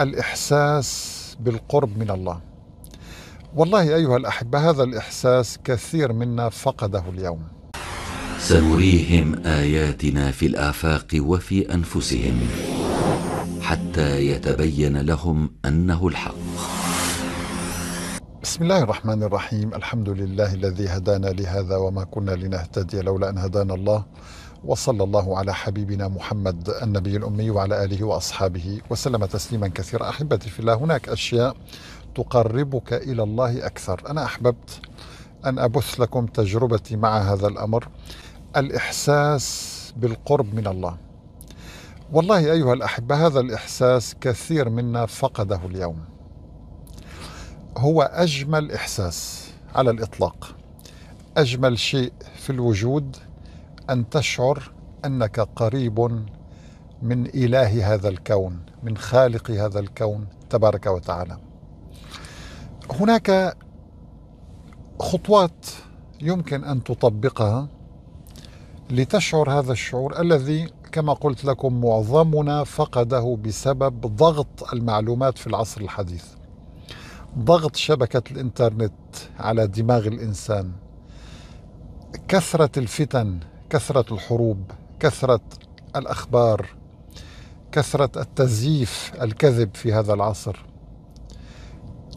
الإحساس بالقرب من الله والله أيها الأحبة هذا الإحساس كثير منا فقده اليوم سنريهم آياتنا في الآفاق وفي أنفسهم حتى يتبين لهم أنه الحق بسم الله الرحمن الرحيم الحمد لله الذي هدانا لهذا وما كنا لنهتدي لولا أن هدانا الله وصلى الله على حبيبنا محمد النبي الأمي وعلى آله وأصحابه وسلم تسليما كثيرا أحبتي في الله هناك أشياء تقربك إلى الله أكثر أنا أحببت أن أبث لكم تجربتي مع هذا الأمر الإحساس بالقرب من الله والله أيها الأحبة هذا الإحساس كثير منا فقده اليوم هو أجمل إحساس على الإطلاق أجمل شيء في الوجود أن تشعر أنك قريب من إله هذا الكون من خالق هذا الكون تبارك وتعالى هناك خطوات يمكن أن تطبقها لتشعر هذا الشعور الذي كما قلت لكم معظمنا فقده بسبب ضغط المعلومات في العصر الحديث ضغط شبكة الإنترنت على دماغ الإنسان كثرة الفتن كثرة الحروب كثرة الأخبار كثرة التزييف الكذب في هذا العصر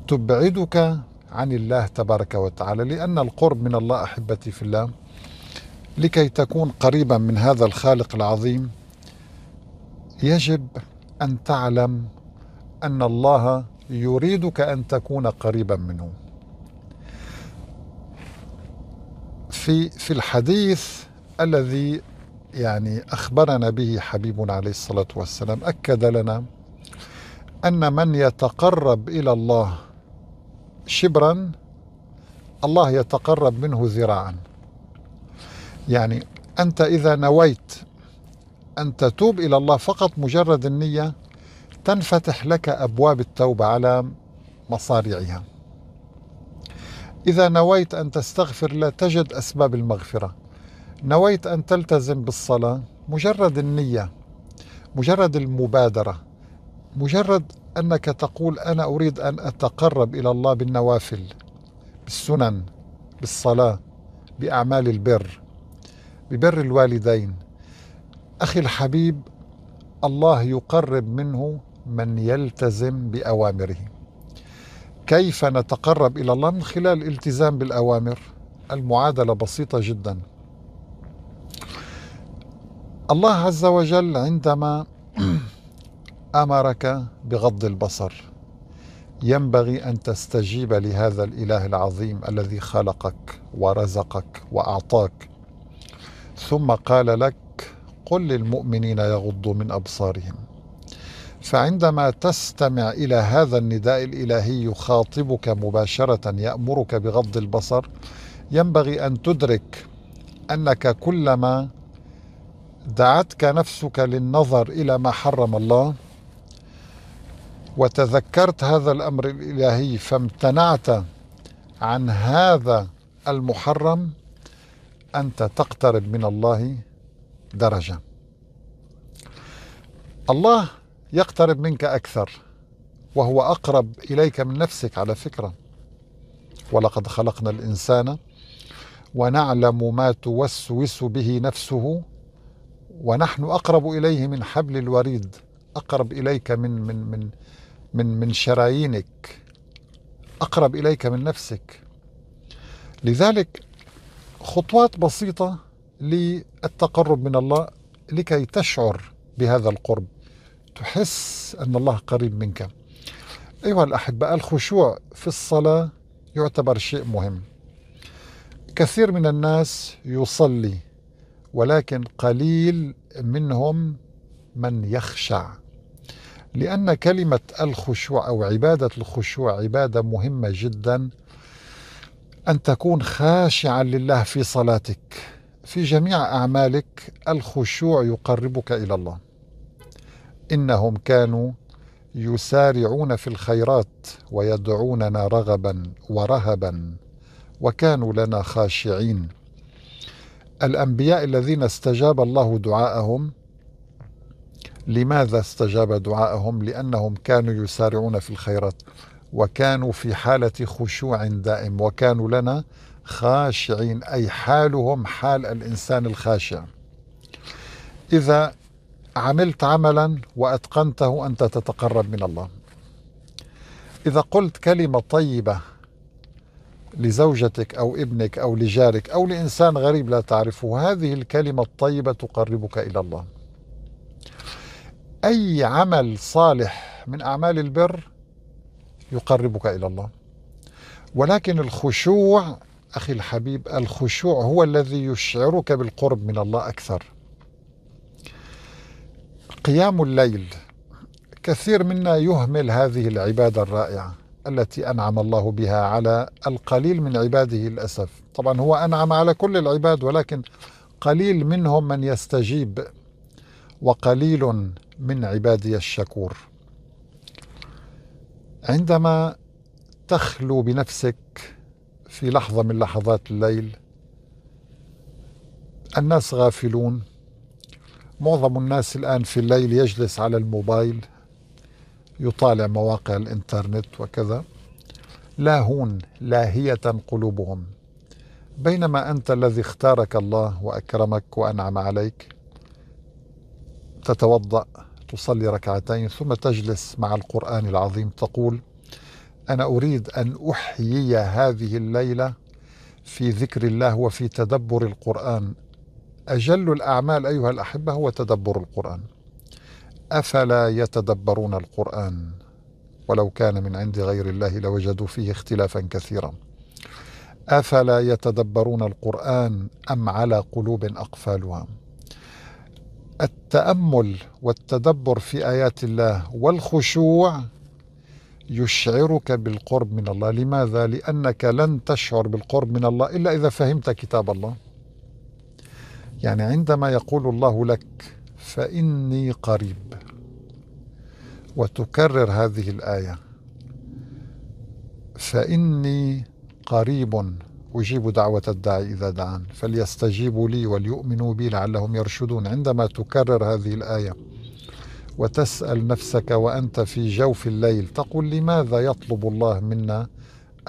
تبعدك عن الله تبارك وتعالى لأن القرب من الله أحبتي في الله لكي تكون قريبا من هذا الخالق العظيم يجب أن تعلم أن الله يريدك أن تكون قريبا منه في في الحديث الذي يعني أخبرنا به حبيبنا عليه الصلاة والسلام أكد لنا أن من يتقرب إلى الله شبرا الله يتقرب منه ذراعا يعني أنت إذا نويت أن تتوب إلى الله فقط مجرد النية تنفتح لك أبواب التوبة على مصاريعها إذا نويت أن تستغفر لا تجد أسباب المغفرة نويت أن تلتزم بالصلاة مجرد النية مجرد المبادرة مجرد أنك تقول أنا أريد أن أتقرب إلى الله بالنوافل بالسنن بالصلاة بأعمال البر ببر الوالدين أخي الحبيب الله يقرب منه من يلتزم بأوامره كيف نتقرب إلى الله من خلال الالتزام بالأوامر المعادلة بسيطة جداً الله عز وجل عندما امرك بغض البصر ينبغي ان تستجيب لهذا الاله العظيم الذي خلقك ورزقك واعطاك ثم قال لك قل للمؤمنين يغضوا من ابصارهم فعندما تستمع الى هذا النداء الالهي يخاطبك مباشره يامرك بغض البصر ينبغي ان تدرك انك كلما دعتك نفسك للنظر الى ما حرم الله وتذكرت هذا الامر الالهي فامتنعت عن هذا المحرم انت تقترب من الله درجه الله يقترب منك اكثر وهو اقرب اليك من نفسك على فكره ولقد خلقنا الانسان ونعلم ما توسوس به نفسه ونحن أقرب إليه من حبل الوريد أقرب إليك من من من من من شرايينك أقرب إليك من نفسك لذلك خطوات بسيطة للتقرب من الله لكي تشعر بهذا القرب تحس أن الله قريب منك أيها الأحبة الخشوع في الصلاة يعتبر شيء مهم كثير من الناس يصلي ولكن قليل منهم من يخشع لأن كلمة الخشوع أو عبادة الخشوع عبادة مهمة جدا أن تكون خاشعا لله في صلاتك في جميع أعمالك الخشوع يقربك إلى الله إنهم كانوا يسارعون في الخيرات ويدعوننا رغبا ورهبا وكانوا لنا خاشعين الأنبياء الذين استجاب الله دعاءهم لماذا استجاب دعاءهم لأنهم كانوا يسارعون في الخيرات وكانوا في حالة خشوع دائم وكانوا لنا خاشعين أي حالهم حال الإنسان الخاشع إذا عملت عملا وأتقنته أنت تتقرب من الله إذا قلت كلمة طيبة لزوجتك أو ابنك أو لجارك أو لإنسان غريب لا تعرفه هذه الكلمة الطيبة تقربك إلى الله أي عمل صالح من أعمال البر يقربك إلى الله ولكن الخشوع أخي الحبيب الخشوع هو الذي يشعرك بالقرب من الله أكثر قيام الليل كثير منا يهمل هذه العبادة الرائعة التي أنعم الله بها على القليل من عباده للأسف طبعا هو أنعم على كل العباد ولكن قليل منهم من يستجيب وقليل من عبادي الشكور عندما تخلو بنفسك في لحظة من لحظات الليل الناس غافلون معظم الناس الآن في الليل يجلس على الموبايل يطالع مواقع الانترنت وكذا لاهون لاهية قلوبهم بينما أنت الذي اختارك الله وأكرمك وأنعم عليك تتوضأ تصلي ركعتين ثم تجلس مع القرآن العظيم تقول أنا أريد أن أحيي هذه الليلة في ذكر الله وفي تدبر القرآن أجل الأعمال أيها الأحبة هو تدبر القرآن افلا يتدبرون القران ولو كان من عند غير الله لوجدوا فيه اختلافا كثيرا افلا يتدبرون القران ام على قلوب اقفالها التامل والتدبر في ايات الله والخشوع يشعرك بالقرب من الله لماذا لانك لن تشعر بالقرب من الله الا اذا فهمت كتاب الله يعني عندما يقول الله لك فإني قريب وتكرر هذه الآية فإني قريب أجيب دعوة الداعي إذا دعان فليستجيبوا لي وليؤمنوا بي لعلهم يرشدون عندما تكرر هذه الآية وتسأل نفسك وأنت في جوف الليل تقول لماذا يطلب الله منا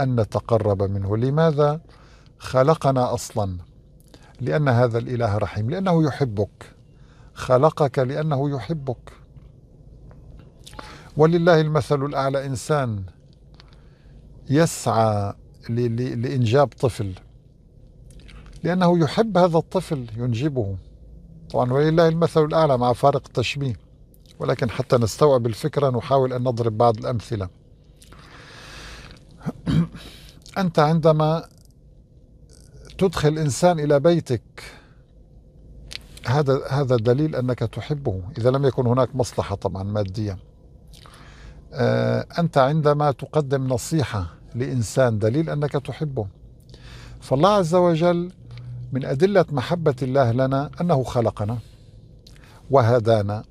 أن نتقرب منه لماذا خلقنا أصلا لأن هذا الإله رحيم لأنه يحبك خلقك لأنه يحبك ولله المثل الأعلى إنسان يسعى لإنجاب طفل لأنه يحب هذا الطفل ينجبه طبعا ولله المثل الأعلى مع فارق التشبيه ولكن حتى نستوعب الفكرة نحاول أن نضرب بعض الأمثلة أنت عندما تدخل إنسان إلى بيتك هذا هذا دليل انك تحبه اذا لم يكن هناك مصلحه طبعا ماديه آه، انت عندما تقدم نصيحه لانسان دليل انك تحبه فالله عز وجل من ادله محبه الله لنا انه خلقنا وهدانا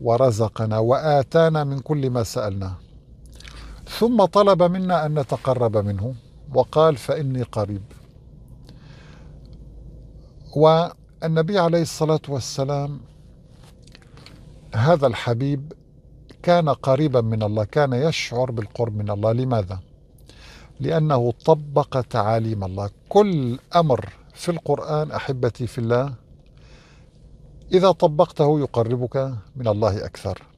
ورزقنا واتانا من كل ما سالناه ثم طلب منا ان نتقرب منه وقال فاني قريب و النبي عليه الصلاة والسلام هذا الحبيب كان قريبا من الله كان يشعر بالقرب من الله لماذا؟ لأنه طبق تعاليم الله كل أمر في القرآن أحبتي في الله إذا طبقته يقربك من الله أكثر